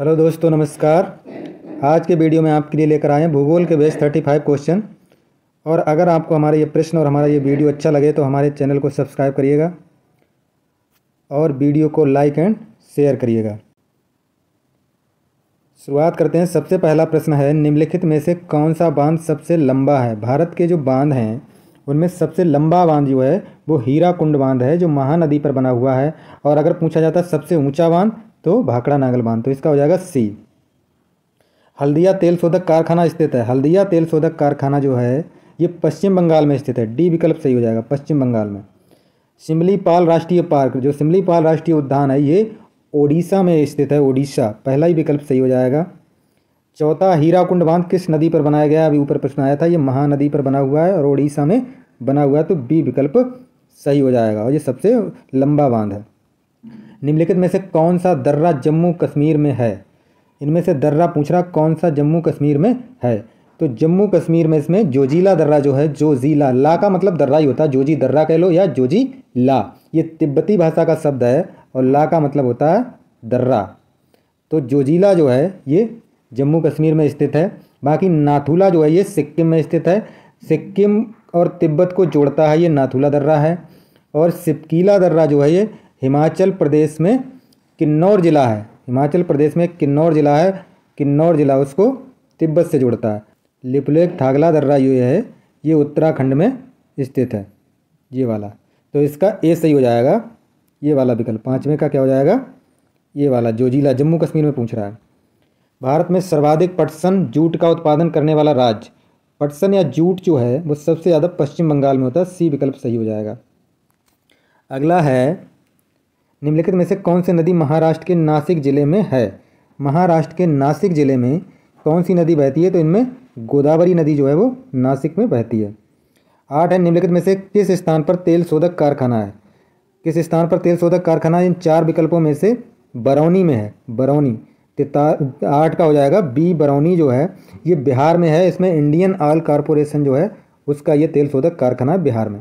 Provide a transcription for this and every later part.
hello दोस्तों नमस्कार आज के वीडियो में आपके लिए लेकर आए हैं भूगोल के बेस 35 क्वेश्चन और अगर आपको हमारे ये प्रश्न और हमारा ये वीडियो अच्छा लगे तो हमारे चैनल को सब्सक्राइब करिएगा और वीडियो को लाइक एंड शेयर करिएगा शुरुआत करते हैं सबसे पहला प्रश्न है निम्नलिखित में से कौन सा बांध सबसे लंबा है भारत के जो बांध हैं उनमें सबसे लंबा बांध जो है वो हीरा कुंड बांध है जो महानदी पर बना हुआ है और अगर पूछा जाता है सबसे ऊंचा बांध तो भाखड़ा नागल बांध तो इसका हो जाएगा सी हल्दिया तेल शोधक कारखाना स्थित है हल्दिया तेल शोधक कारखाना जो है ये पश्चिम बंगाल में स्थित है डी विकल्प सही हो जाएगा पश्चिम बंगाल में सिमलीपाल राष्ट्रीय पार्क जो सिमलीपाल राष्ट्रीय उद्यान है ये ओडिशा में स्थित है ओडिशा पहला ही विकल्प सही हो जाएगा चौथा हीराकुंड बांध किस नदी पर बनाया गया अभी ऊपर प्रश्न आया था ये महानदी पर बना हुआ है और ओडिशा में बना हुआ है तो बी विकल्प सही हो जाएगा और ये सबसे लंबा बांध है निम्नलिखित में से कौन सा दर्रा जम्मू कश्मीर में है इनमें से दर्रा पूछ रहा कौन सा जम्मू कश्मीर में है तो जम्मू कश्मीर में इसमें जोजीला दर्रा जो है जोजीला ला का मतलब दर्रा ही होता है जोजी दर्रा कह लो या जोजी ला ये तिब्बती भाषा का शब्द है और ला का मतलब होता है दर्रा तो जोजीला जो है ये जम्मू कश्मीर में स्थित है बाकी नाथुला जो है ये सिक्किम में स्थित है सिक्किम और तिब्बत को जोड़ता है ये नाथुला दर्रा है और सिपकीला दर्रा जो है ये हिमाचल प्रदेश में किन्नौर ज़िला है हिमाचल प्रदेश में किन्नौर ज़िला है किन्नौर ज़िला उसको तिब्बत से जुड़ता है लिपलेख थागला दर्रा ये है ये उत्तराखंड में स्थित है ये वाला तो इसका ए सही हो जाएगा ये वाला विकल्प पाँचवें का क्या हो जाएगा ये वाला जो जिला जम्मू कश्मीर में पूछ रहा है भारत में सर्वाधिक पटसन जूट का उत्पादन करने वाला राज्य पटसन या जूट जो है वो सबसे ज़्यादा पश्चिम बंगाल में होता है सी विकल्प सही हो जाएगा अगला है निम्नलिखित में से कौन सी नदी महाराष्ट्र के नासिक जिले में है महाराष्ट्र के नासिक जिले में कौन सी नदी बहती है तो इनमें गोदावरी नदी जो है वो नासिक में बहती है आठ है निम्नलिखित में से किस स्थान पर तेल शोधक कारखाना है किस स्थान पर तेल शोधक कारखाना इन चार विकल्पों में से बरौनी में है बरौनी आठ का हो जाएगा बी बरौनी जो है ये बिहार में है इसमें इंडियन ऑयल कारपोरेशन जो है उसका ये तेल शोधक कारखाना है बिहार में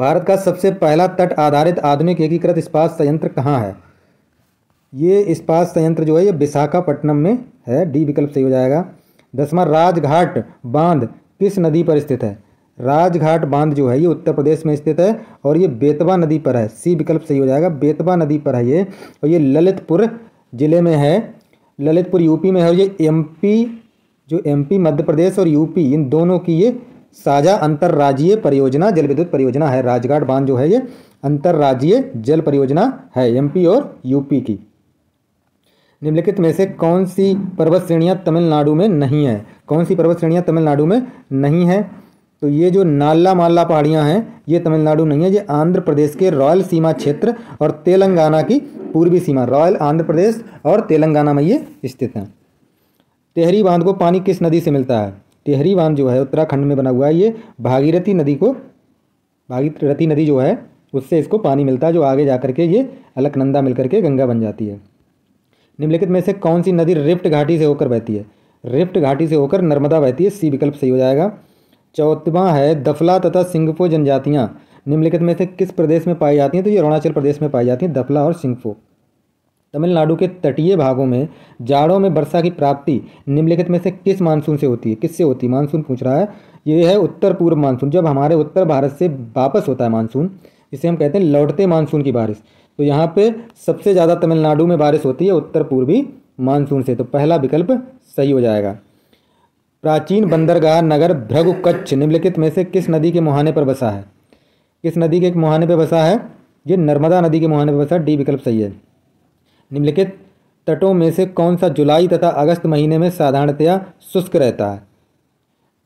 भारत का सबसे पहला तट आधारित आधुनिक एकीकृत इस्पात संयंत्र कहाँ है ये इस्पात संयंत्र जो है ये विशाखापट्टनम में है डी विकल्प सही हो जाएगा दसवां राजघाट बांध किस नदी पर स्थित है राजघाट बांध जो है ये उत्तर प्रदेश में स्थित है और ये बेतवा नदी पर है सी विकल्प सही हो जाएगा बेतवा नदी पर है ये और ये ललितपुर ज़िले में है ललितपुर यूपी में है और ये एमपी जो एमपी मध्य प्रदेश और यूपी इन दोनों की ये साझा अंतर्राज्यीय परियोजना जल विद्युत परियोजना है राजघाट बांध जो है ये अंतर्राज्यीय जल परियोजना है एमपी और यूपी की निम्नलिखित में से कौन सी पर्वत श्रेणियाँ तमिलनाडु में नहीं है कौन सी पर्वत श्रेणियाँ तमिलनाडु में नहीं है तो ये जो नाला माला पहाड़ियाँ हैं ये तमिलनाडु नहीं है ये आंध्र प्रदेश के रॉयल सीमा क्षेत्र और तेलंगाना की पूर्वी सीमा रॉयल आंध्र प्रदेश और तेलंगाना में ये स्थित हैं तेहरी बांध को पानी किस नदी से मिलता है टेहरी बांध जो है उत्तराखंड में बना हुआ है ये भागीरथी नदी को भागीरथी नदी जो है उससे इसको पानी मिलता है जो आगे जा करके ये अलकनंदा मिलकर के गंगा बन जाती है निम्नलिखित में से कौन सी नदी रिफ्ट घाटी से होकर बहती है रिफ्ट घाटी से होकर नर्मदा बहती है सी विकल्प सही हो जाएगा चौथवा है दफला तथा सिंगफो जनजातियाँ निम्नलिखित में से किस प्रदेश में पाई जाती हैं तो ये अरुणाचल प्रदेश में पाई जाती हैं दफला और सिंगफो तमिलनाडु के तटीय भागों में जाड़ों में वर्षा की प्राप्ति निम्नलिखित में से किस मानसून से होती है किससे होती है मानसून पूछ रहा है ये है उत्तर पूर्व मानसून जब हमारे उत्तर भारत से वापस होता है मानसून इसे हम कहते हैं लौटते मानसून की बारिश तो यहाँ पे सबसे ज़्यादा तमिलनाडु में बारिश होती है उत्तर पूर्वी मानसून से तो पहला विकल्प सही हो जाएगा प्राचीन बंदरगाह नगर भ्रगु कच्छ निम्नलिखित में से किस नदी के मुहाने पर बसा है किस नदी के मुहाने पर बसा है ये नर्मदा नदी के मुहाने पर बसा डी विकल्प सही है निम्नलिखित तटों में से कौन सा जुलाई तथा अगस्त महीने में साधारणतया शुष्क रहता है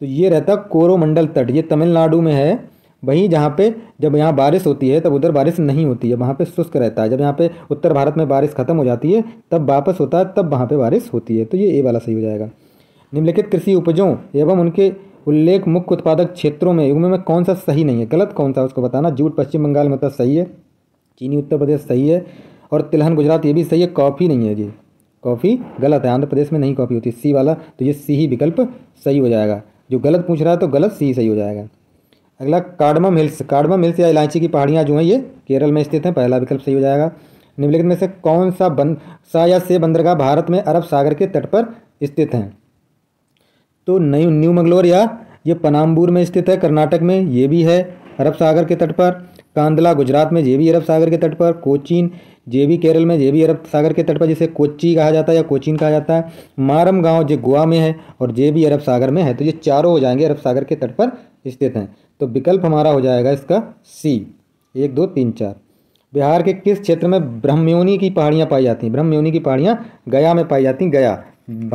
तो ये रहता कोरोमंडल तट ये तमिलनाडु में है वहीं जहाँ पे जब यहाँ बारिश होती है तब उधर बारिश नहीं होती है वहाँ पे शुष्क रहता है जब यहाँ पे उत्तर भारत में बारिश खत्म हो जाती है तब वापस होता है तब वहाँ पे बारिश होती है तो ये ए वाला सही हो जाएगा निम्नलिखित कृषि उपजों एवं उनके उल्लेख मुख्य उत्पादक क्षेत्रों में युग्म में कौन सा सही नहीं है गलत कौन सा उसको बताना जूट पश्चिम बंगाल में मतलब तो सही है चीनी उत्तर प्रदेश सही है और तिलहन गुजरात ये भी सही है कॉफ़ी नहीं है जी कॉफ़ी गलत है आंध्र प्रदेश में नहीं कॉफ़ी होती सी वाला तो ये सी ही विकल्प सही हो जाएगा जो गलत पूछ रहा है तो गलत सी सही हो जाएगा अगला काडमम हिल्स काडमम हिल्स या इलायची की पहाड़ियाँ जो हैं ये केरल में स्थित हैं पहला विकल्प सही हो जाएगा निम्नलिखित में से कौन सा बन सा या से बंदरगाह भारत में अरब सागर के तट पर स्थित हैं तो न्यू न्यू मंगलोर या ये पनाम्बूर में स्थित है कर्नाटक में ये भी है अरब सागर के तट पर कांदला गुजरात में जेबी अरब सागर के तट पर कोचीन जेबी केरल में जेबी अरब सागर के तट पर जिसे कोची कहा जाता है या कोचीन कहा जाता है मारम गांव जो गोवा में है और जेबी अरब सागर में है तो ये चारों हो जाएंगे अरब सागर के तट पर स्थित हैं तो विकल्प हमारा हो जाएगा इसका सी एक दो तीन चार बिहार के किस क्षेत्र में ब्रह्मयोनी की पहाड़ियाँ पाई जाती हैं ब्रह्मयोनी की पहाड़ियाँ गया में पाई जाती हैं गया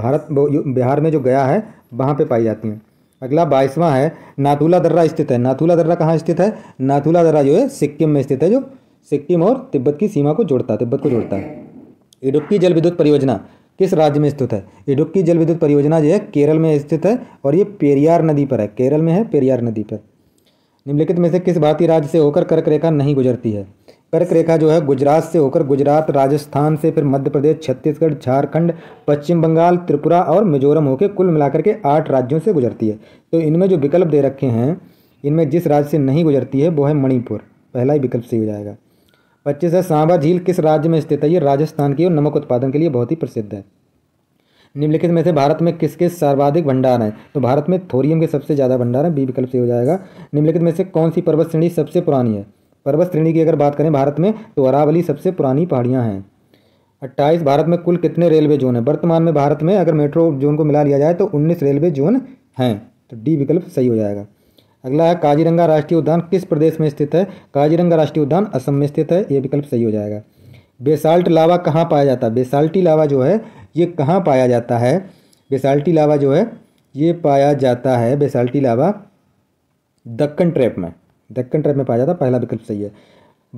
भारत बिहार में जो गया है वहाँ पर पाई जाती हैं अगला बाईसवां है नाथुला दर्रा स्थित है नाथुला दर्रा कहाँ स्थित है नाथुला दर्रा जो है सिक्किम में स्थित है जो सिक्किम और तिब्बत की सीमा को जोड़ता है तिब्बत को जोड़ता है इडुक्की जल विद्युत परियोजना किस राज्य में स्थित है इडुक्की जल विद्युत परियोजना जो है केरल में स्थित है और ये पेरियार नदी पर है केरल में है पेरियार नदी पर निम्नलिखित में से किस भारतीय राज्य से होकर कर्क रेखा नहीं गुजरती है कर्क रेखा जो है गुजरात से होकर गुजरात राजस्थान से फिर मध्य प्रदेश छत्तीसगढ़ झारखंड पश्चिम बंगाल त्रिपुरा और मिजोरम होकर कुल मिलाकर के आठ राज्यों से गुजरती है तो इनमें जो विकल्प दे रखे हैं इनमें जिस राज्य से नहीं गुजरती है वो है मणिपुर पहला ही विकल्प सही हो जाएगा पच्चीस है सांबा झील किस राज्य में स्थित है ये राजस्थान की और नमक उत्पादन के लिए बहुत ही प्रसिद्ध है निम्नलिखित में से भारत में किसके सर्वाधिक भंडार हैं तो भारत में थोरियम के सबसे ज़्यादा भंडार हैं बी विकल्प से हो जाएगा निम्नलिखित में से कौन सी पर्वत श्रेणी सबसे पुरानी है पर्वत श्रेणी की अगर बात करें भारत में तो अरावली सबसे पुरानी पहाड़ियाँ हैं अट्ठाईस भारत में कुल कितने रेलवे जोन हैं वर्तमान में भारत में अगर मेट्रो जोन को मिला लिया जाए तो उन्नीस रेलवे जोन हैं तो डी विकल्प सही हो जाएगा अगला है काजीरंगा राष्ट्रीय उद्यान किस प्रदेश में स्थित है काजीरंगा राष्ट्रीय उद्यान असम में स्थित है ये विकल्प सही हो जाएगा बेसाल्ट लावा कहाँ पाया जाता है बेसाल्टी लावा जो है ये कहाँ पाया जाता है बेसाल्टी लावा जो है ये पाया जाता है बेसाल्टी लावा दक्कन ट्रैप में दक्कन ट्रैप में पाया जाता है पहला विकल्प सही है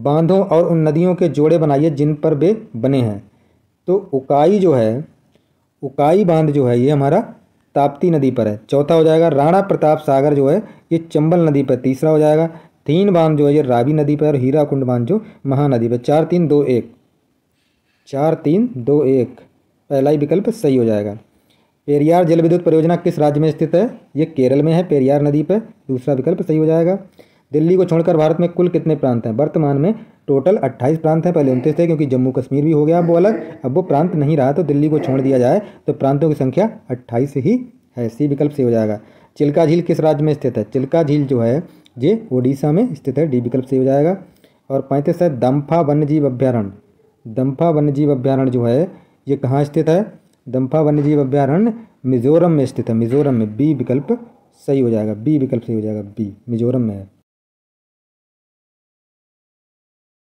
बांधों और उन नदियों के जोड़े बनाइए जिन पर वे बने हैं तो उकाई जो है उकाई बांध जो है ये हमारा ताप्ती नदी पर है चौथा हो जाएगा राणा प्रताप सागर जो है ये चंबल नदी पर तीसरा हो जाएगा तीन बांध जो है ये रावी नदी पर और हीरा कुंड बांध जो महानदी पर चार तीन दो एक चार तीन दो एक पहला ही विकल्प सही हो जाएगा पेरियार जल विद्युत परियोजना किस राज्य में स्थित है ये केरल में है पेरियार नदी पर दूसरा विकल्प सही हो जाएगा दिल्ली को छोड़कर भारत में कुल कितने प्रांत हैं वर्तमान में टोटल 28 प्रांत हैं पहले उनतीस थे क्योंकि जम्मू कश्मीर भी हो गया अब वो अलग अब वो प्रांत नहीं रहा तो दिल्ली को छोड़ दिया जाए तो प्रांतों की संख्या अट्ठाईस ही है सी विकल्प से हो जाएगा चिल्का झील किस राज्य में स्थित है चिल्का झील जो है ये ओडिशा में स्थित है डी विकल्प से हो जाएगा और पैंतीस है दम्फा वन्यजीव अभ्यारण्य दम्फा वन्यजीव अभ्यारण्य जो है ये कहाँ स्थित है दम्फा वन्यजीव अभ्यारण्य मिजोरम में स्थित है मिजोरम में बी विकल्प सही हो जाएगा बी विकल्प सही हो जाएगा बी मिजोरम में है